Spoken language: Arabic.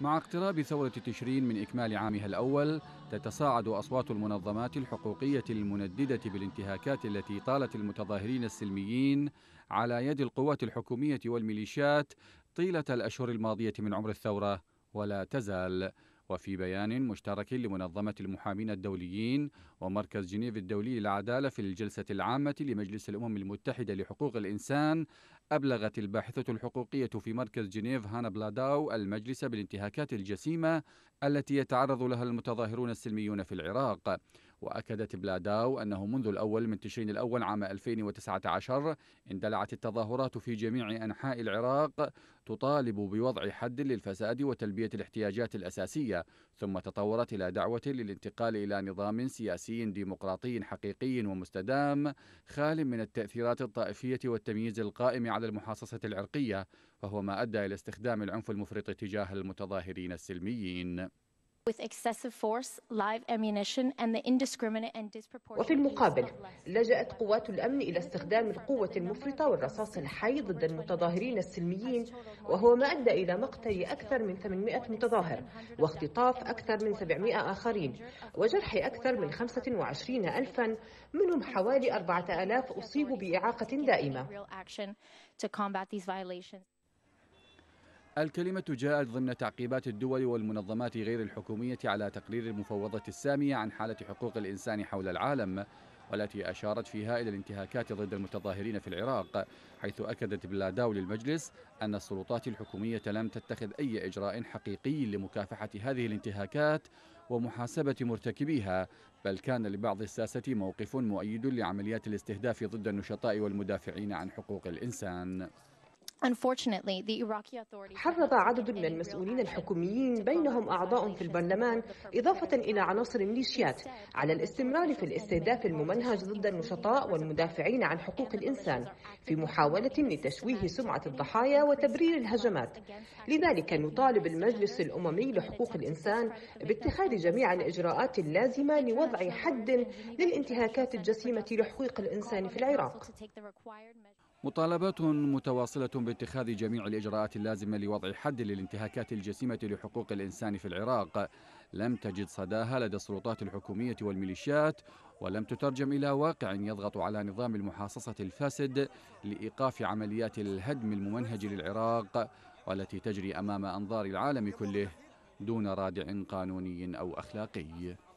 مع اقتراب ثورة تشرين من إكمال عامها الأول تتصاعد أصوات المنظمات الحقوقية المنددة بالانتهاكات التي طالت المتظاهرين السلميين على يد القوات الحكومية والميليشيات طيلة الأشهر الماضية من عمر الثورة ولا تزال وفي بيان مشترك لمنظمة المحامين الدوليين ومركز جنيف الدولي للعدالة في الجلسة العامة لمجلس الأمم المتحدة لحقوق الإنسان أبلغت الباحثة الحقوقية في مركز جنيف هانا بلاداو المجلس بالانتهاكات الجسيمة التي يتعرض لها المتظاهرون السلميون في العراق وأكدت بلاداو أنه منذ الأول من تشرين الأول عام 2019 اندلعت التظاهرات في جميع أنحاء العراق تطالب بوضع حد للفساد وتلبية الاحتياجات الأساسية ثم تطورت إلى دعوة للانتقال إلى نظام سياسي ديمقراطي حقيقي ومستدام خال من التأثيرات الطائفية والتمييز القائم على المحاصصة العرقية وهو ما أدى إلى استخدام العنف المفرط تجاه المتظاهرين السلميين وفي المقابل لجأت قوات الأمن إلى استخدام القوة المفرطة والرصاص الحي ضد المتظاهرين السلميين وهو ما أدى إلى مقتل أكثر من 800 متظاهر واختطاف أكثر من 700 آخرين وجرح أكثر من 25 ألفا منهم حوالي 4000 أصيبوا بإعاقة دائمة To combat these violations. الكلمة جاءت ضمن تعقيبات الدول والمنظمات غير الحكومية على تقرير المفوضة السامية عن حالة حقوق الإنسان حول العالم والتي أشارت فيها إلى الانتهاكات ضد المتظاهرين في العراق حيث أكدت بلاداو للمجلس أن السلطات الحكومية لم تتخذ أي إجراء حقيقي لمكافحة هذه الانتهاكات ومحاسبة مرتكبيها بل كان لبعض الساسة موقف مؤيد لعمليات الاستهداف ضد النشطاء والمدافعين عن حقوق الإنسان حرض عدد من المسؤولين الحكوميين بينهم أعضاء في البرلمان إضافة إلى عناصر الميليشيات على الاستمرار في الاستهداف الممنهج ضد النشطاء والمدافعين عن حقوق الإنسان في محاولة لتشويه سمعة الضحايا وتبرير الهجمات لذلك نطالب المجلس الأممي لحقوق الإنسان باتخاذ جميع الإجراءات اللازمة لوضع حد للانتهاكات الجسيمة لحقوق الإنسان في العراق مطالبات متواصلة باتخاذ جميع الإجراءات اللازمة لوضع حد للانتهاكات الجسيمة لحقوق الإنسان في العراق لم تجد صداها لدى السلطات الحكومية والميليشيات ولم تترجم إلى واقع يضغط على نظام المحاصصة الفاسد لإيقاف عمليات الهدم الممنهج للعراق والتي تجري أمام أنظار العالم كله دون رادع قانوني أو أخلاقي